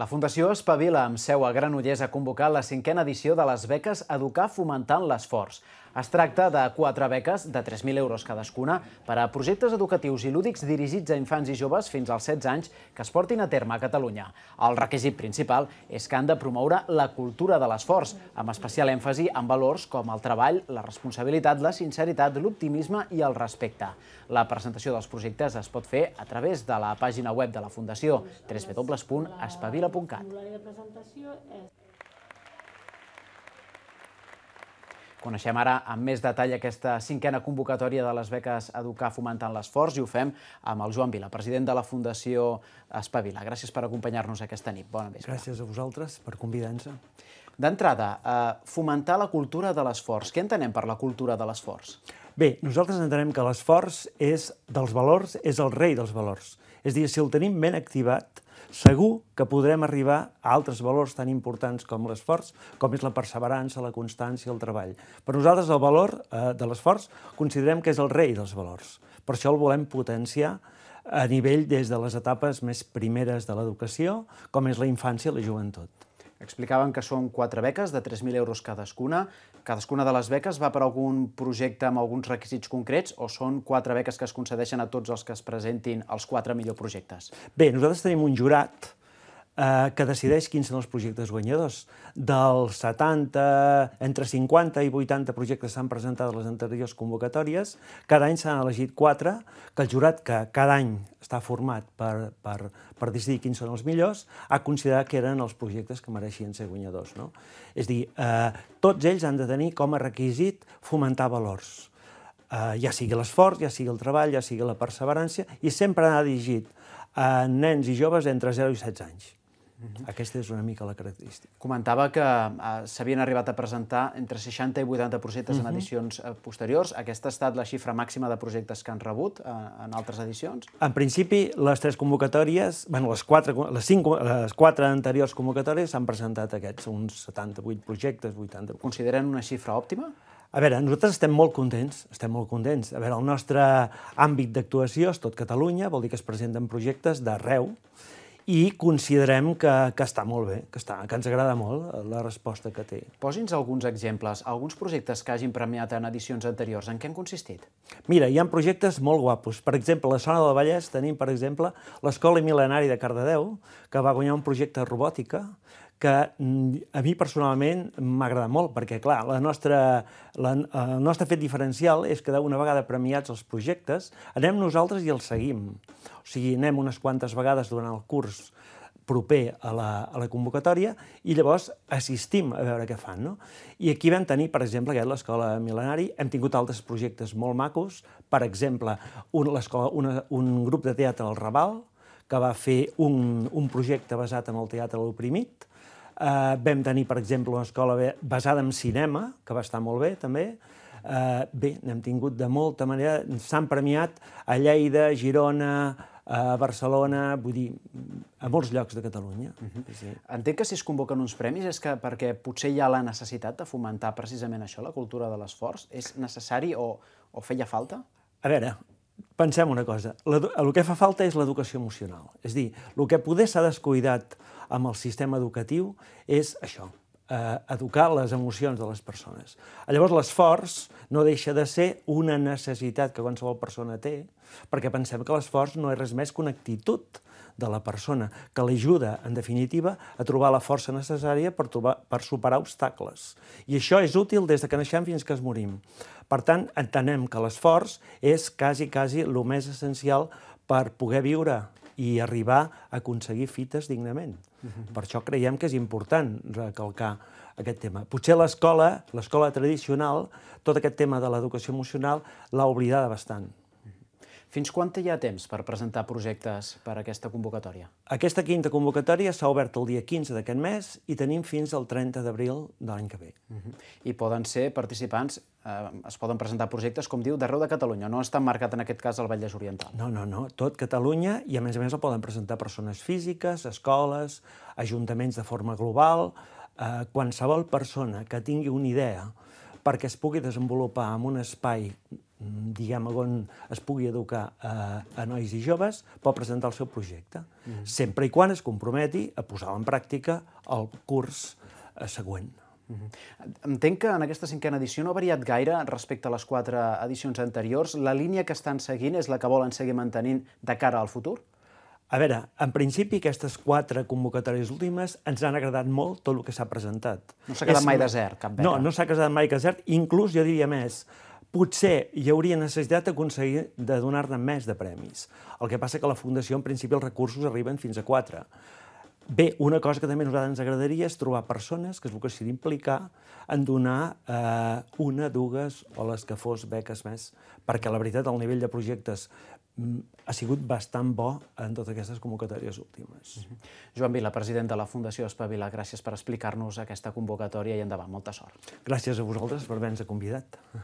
La Fundació Espavila, amb seu a Granollers, ha convocat la cinquena edició de les beques Educar fomentant l'esforç. Es tracta de quatre beques de 3.000 euros cadascuna per a projectes educatius i lúdics dirigits a infants i joves fins als 16 anys que es portin a terme a Catalunya. El requisit principal és que han de promoure la cultura de l'esforç, amb especial èmfasi en valors com el treball, la responsabilitat, la sinceritat, l'optimisme i el respecte. La presentació dels projectes es pot fer a través de la pàgina web de la Fundació www.espavila.com www.radiocatalunya.cat. de presentació és... Coneixem ara amb més detall aquesta cinquena convocatòria de les beques Educar fomentant l'esforç i ho fem amb el Joan Vila, president de la Fundació Espavila. Gràcies per acompanyar-nos aquesta nit. Bona vespre. Gràcies a vosaltres per convidar-nos. D'entrada, eh, fomentar la cultura de l'esforç. Què entenem per la cultura de l'esforç? Bé, nosaltres entenem que l'esforç és dels valors, és el rei dels valors. És dir, si el tenim ben activat, segur que podrem arribar a altres valors tan importants com l'esforç, com és la perseverança, la constància, el treball. Per nosaltres el valor eh, de l'esforç considerem que és el rei dels valors. Per això el volem potenciar a nivell des de les etapes més primeres de l'educació, com és la infància i la joventut. Explicaven que són quatre beques de 3.000 euros cadascuna. Cadascuna de les beques va per algun projecte amb alguns requisits concrets o són quatre beques que es concedeixen a tots els que es presentin els quatre millor projectes? Bé, nosaltres tenim un jurat eh, que decideix quins són els projectes guanyadors. Dels 70, entre 50 i 80 projectes s'han presentat a les anteriors convocatòries, cada any s'han elegit 4, que el jurat, que cada any està format per, per, per decidir quins són els millors, ha considerat que eren els projectes que mereixien ser guanyadors. No? És a dir, eh, tots ells han de tenir com a requisit fomentar valors. Eh, ja sigui l'esforç, ja sigui el treball, ja sigui la perseverància, i sempre ha dirigit a eh, nens i joves entre 0 i 16 anys. Aquesta és una mica la característica. Comentava que eh, s'havien arribat a presentar entre 60 i 80 projectes mm en edicions eh, posteriors. Aquesta ha estat la xifra màxima de projectes que han rebut eh, en altres edicions? En principi, les tres convocatòries, bueno, les quatre, les, cinc, les quatre anteriors convocatòries s'han presentat aquests, uns 78 projectes, 80... Consideren una xifra òptima? A veure, nosaltres estem molt contents, estem molt contents. A veure, el nostre àmbit d'actuació és tot Catalunya, vol dir que es presenten projectes d'arreu, i considerem que, que està molt bé, que, està, que ens agrada molt eh, la resposta que té. Posi'ns alguns exemples, alguns projectes que hagin premiat en edicions anteriors, en què han consistit? Mira, hi ha projectes molt guapos. Per exemple, a la zona del Vallès tenim, per exemple, l'Escola Milenari de Cardedeu, que va guanyar un projecte de robòtica, que mm, a mi personalment agradat molt, perquè, clar, la nostra, la, el nostre fet diferencial és que una vegada premiats els projectes, anem nosaltres i els seguim. O sigui, anem unes quantes vegades durant el curs proper a la, a la convocatòria i llavors assistim a veure què fan. No? I aquí vam tenir, per exemple, aquest, l'Escola Milenari, hem tingut altres projectes molt macos, per exemple, un, una, un grup de teatre al Raval, que va fer un, un projecte basat en el teatre de l'oprimit. Uh, eh, vam tenir, per exemple, una escola basada en cinema, que va estar molt bé, també. Uh, bé, n'hem tingut de molta manera. S'han premiat a Lleida, Girona, a Barcelona, vull dir, a molts llocs de Catalunya. Uh mhm. -huh. sí. Entenc que si es convoquen uns premis és que perquè potser hi ha la necessitat de fomentar precisament això, la cultura de l'esforç. És necessari o, o feia falta? A veure, pensem una cosa, el que fa falta és l'educació emocional. És dir, el que poder s'ha descuidat amb el sistema educatiu és això, eh, educar les emocions de les persones. Llavors, l'esforç no deixa de ser una necessitat que qualsevol persona té, perquè pensem que l'esforç no és res més que una actitud de la persona, que l'ajuda, en definitiva, a trobar la força necessària per, trobar, per superar obstacles. I això és útil des de que naixem fins que es morim. Per tant, entenem que l'esforç és quasi, quasi el més essencial per poder viure i arribar a aconseguir fites dignament. Uh mm-hmm. -huh. Per això creiem que és important recalcar aquest tema. Potser l'escola, l'escola tradicional, tot aquest tema de l'educació emocional l'ha oblidada bastant. Fins quan hi ha temps per presentar projectes per a aquesta convocatòria? Aquesta quinta convocatòria s'ha obert el dia 15 d'aquest mes i tenim fins al 30 d'abril de l'any que ve. Uh -huh. I poden ser participants, eh, es poden presentar projectes, com diu, d'arreu de Catalunya. No està marcat en aquest cas el Vallès Oriental. No, no, no. Tot Catalunya i a més a més el poden presentar persones físiques, escoles, ajuntaments de forma global, eh, qualsevol persona que tingui una idea perquè es pugui desenvolupar en un espai Mm, diguem, on es pugui educar a, eh, a nois i joves, pot presentar el seu projecte, mm sempre i quan es comprometi a posar en pràctica el curs eh, següent. Mm -hmm. Entenc que en aquesta cinquena edició no ha variat gaire respecte a les quatre edicions anteriors. La línia que estan seguint és la que volen seguir mantenint de cara al futur? A veure, en principi aquestes quatre convocatòries últimes ens han agradat molt tot el que s'ha presentat. No s'ha quedat és... mai desert, cap beca. No, no s'ha quedat mai desert. Inclús, jo diria més, potser hi hauria necessitat aconseguir de donar-ne més de premis. El que passa que la Fundació, en principi, els recursos arriben fins a quatre. Bé, una cosa que també a nosaltres ens agradaria és trobar persones que es volguessin implicar en donar eh, una, dues o les que fos beques més, perquè la veritat el nivell de projectes mm, ha sigut bastant bo en totes aquestes convocatòries últimes. Mm -hmm. Joan Vila, president de la Fundació Espavila, gràcies per explicar-nos aquesta convocatòria i endavant. Molta sort. Gràcies a vosaltres per haver-nos convidat.